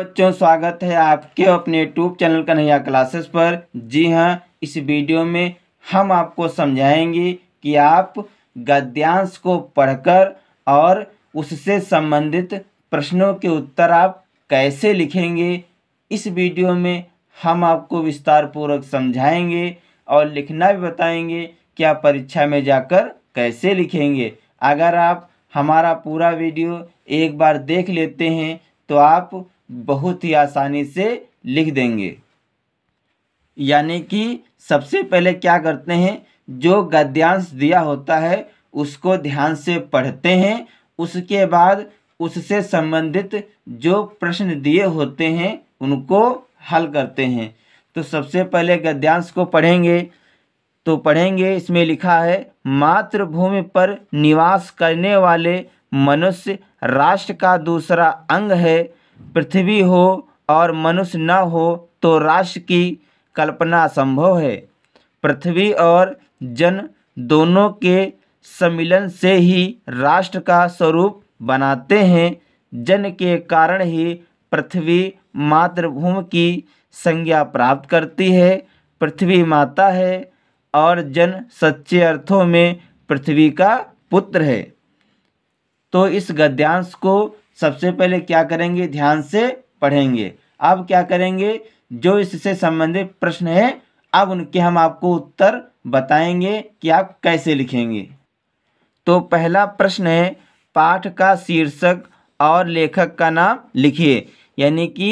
बच्चों स्वागत है आपके अपने यूट्यूब चैनल कन्हैया क्लासेस पर जी हाँ इस वीडियो में हम आपको समझाएंगे कि आप गद्यांश को पढ़कर और उससे संबंधित प्रश्नों के उत्तर आप कैसे लिखेंगे इस वीडियो में हम आपको विस्तार पूर्वक समझाएंगे और लिखना भी बताएंगे कि आप परीक्षा में जाकर कैसे लिखेंगे अगर आप हमारा पूरा वीडियो एक बार देख लेते हैं तो आप बहुत ही आसानी से लिख देंगे यानी कि सबसे पहले क्या करते हैं जो गद्यांश दिया होता है उसको ध्यान से पढ़ते हैं उसके बाद उससे संबंधित जो प्रश्न दिए होते हैं उनको हल करते हैं तो सबसे पहले गद्यांश को पढ़ेंगे तो पढ़ेंगे इसमें लिखा है मातृभूमि पर निवास करने वाले मनुष्य राष्ट्र का दूसरा अंग है पृथ्वी हो और मनुष्य न हो तो राष्ट्र की कल्पना संभव है पृथ्वी और जन दोनों के सम्मिलन से ही राष्ट्र का स्वरूप बनाते हैं जन के कारण ही पृथ्वी मातृभूमि की संज्ञा प्राप्त करती है पृथ्वी माता है और जन सच्चे अर्थों में पृथ्वी का पुत्र है तो इस गद्यांश को सबसे पहले क्या करेंगे ध्यान से पढ़ेंगे अब क्या करेंगे जो इससे संबंधित प्रश्न है अब उनके हम आपको उत्तर बताएंगे कि आप कैसे लिखेंगे तो पहला प्रश्न है पाठ का शीर्षक और लेखक का नाम लिखिए यानी कि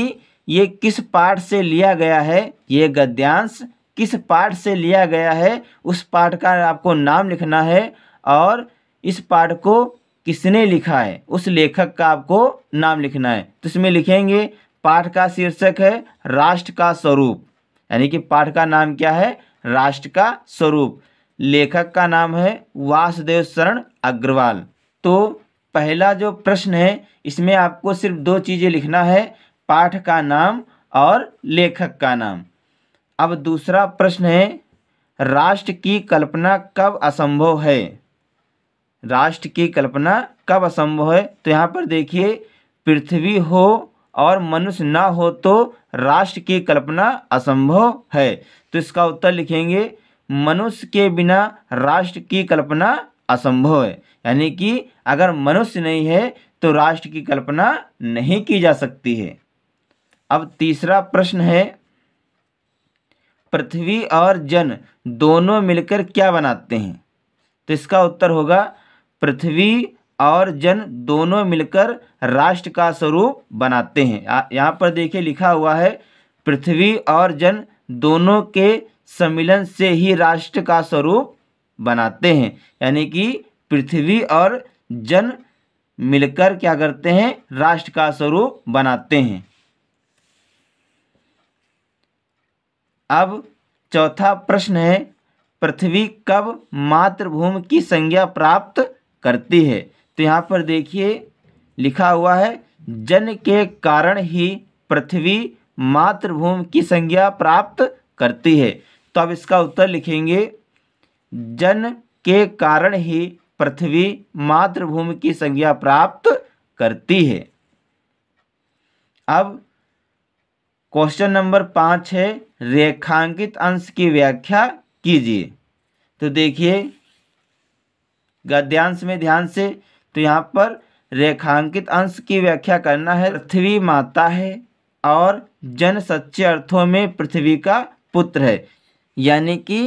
ये किस पाठ से लिया गया है ये गद्यांश किस पाठ से लिया गया है उस पाठ का आपको नाम लिखना है और इस पाठ को किसने लिखा है उस लेखक का आपको नाम लिखना है तो इसमें लिखेंगे पाठ का शीर्षक है राष्ट्र का स्वरूप यानी कि पाठ का नाम क्या है राष्ट्र का स्वरूप लेखक का नाम है वासुदेव शरण अग्रवाल तो पहला जो प्रश्न है इसमें आपको सिर्फ दो चीज़ें लिखना है पाठ का नाम और लेखक का नाम अब दूसरा प्रश्न है राष्ट्र की कल्पना कब असंभव है राष्ट्र की कल्पना कब असंभव है तो यहाँ पर देखिए पृथ्वी हो और मनुष्य ना हो तो राष्ट्र की कल्पना असंभव है तो इसका उत्तर लिखेंगे मनुष्य के बिना राष्ट्र की कल्पना असंभव है यानी कि अगर मनुष्य नहीं है तो राष्ट्र की कल्पना नहीं की जा सकती है अब तीसरा प्रश्न है पृथ्वी और जन दोनों मिलकर क्या बनाते हैं तो इसका उत्तर होगा पृथ्वी और जन दोनों मिलकर राष्ट्र का स्वरूप बनाते हैं यहाँ पर देखिए लिखा हुआ है पृथ्वी और जन दोनों के सम्मिलन से ही राष्ट्र का स्वरूप बनाते हैं यानी कि पृथ्वी और जन मिलकर क्या करते हैं राष्ट्र का स्वरूप बनाते हैं अब चौथा प्रश्न है पृथ्वी कब मातृभूमि की संज्ञा प्राप्त करती है तो यहाँ पर देखिए लिखा हुआ है जन के कारण ही पृथ्वी मातृभूमि की संज्ञा प्राप्त करती है तो अब इसका उत्तर लिखेंगे जन के कारण ही पृथ्वी मातृभूमि की संज्ञा प्राप्त करती है अब क्वेश्चन नंबर पाँच है रेखांकित अंश की व्याख्या कीजिए तो देखिए गद्यांश में ध्यान से तो यहाँ पर रेखांकित अंश की व्याख्या करना है पृथ्वी माता है और जन सच्चे अर्थों में पृथ्वी का पुत्र है यानी कि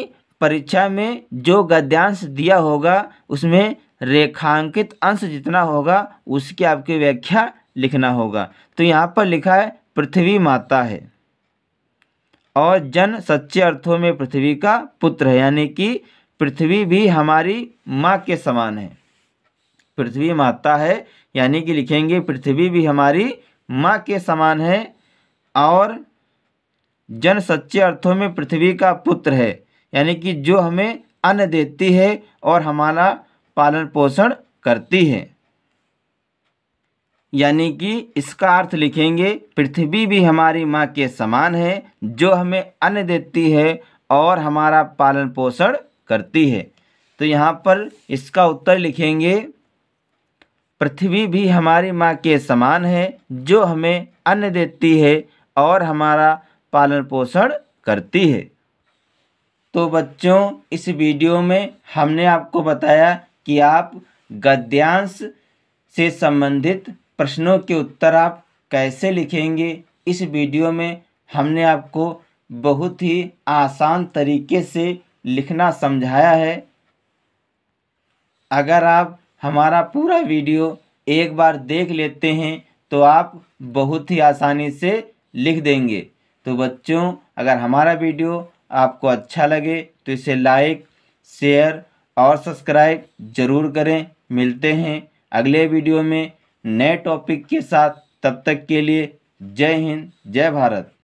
परीक्षा में जो गद्यांश दिया होगा उसमें रेखांकित अंश जितना होगा उसकी आपकी व्याख्या लिखना होगा तो यहाँ पर लिखा है पृथ्वी माता है और जन सच्चे अर्थों में पृथ्वी का पुत्र है यानी कि पृथ्वी भी हमारी माँ के समान है पृथ्वी माता है यानी कि लिखेंगे पृथ्वी भी हमारी माँ के समान है और जन सच्चे अर्थों में पृथ्वी का पुत्र है यानी कि जो हमें अन्न देती है और हमारा पालन पोषण करती है यानी कि इसका अर्थ लिखेंगे पृथ्वी भी हमारी माँ के समान है जो हमें अन्न देती है और हमारा पालन पोषण करती है तो यहाँ पर इसका उत्तर लिखेंगे पृथ्वी भी हमारी माँ के समान है जो हमें अन्न देती है और हमारा पालन पोषण करती है तो बच्चों इस वीडियो में हमने आपको बताया कि आप गद्यांश से संबंधित प्रश्नों के उत्तर आप कैसे लिखेंगे इस वीडियो में हमने आपको बहुत ही आसान तरीके से लिखना समझाया है अगर आप हमारा पूरा वीडियो एक बार देख लेते हैं तो आप बहुत ही आसानी से लिख देंगे तो बच्चों अगर हमारा वीडियो आपको अच्छा लगे तो इसे लाइक शेयर और सब्सक्राइब ज़रूर करें मिलते हैं अगले वीडियो में नए टॉपिक के साथ तब तक के लिए जय हिंद जय भारत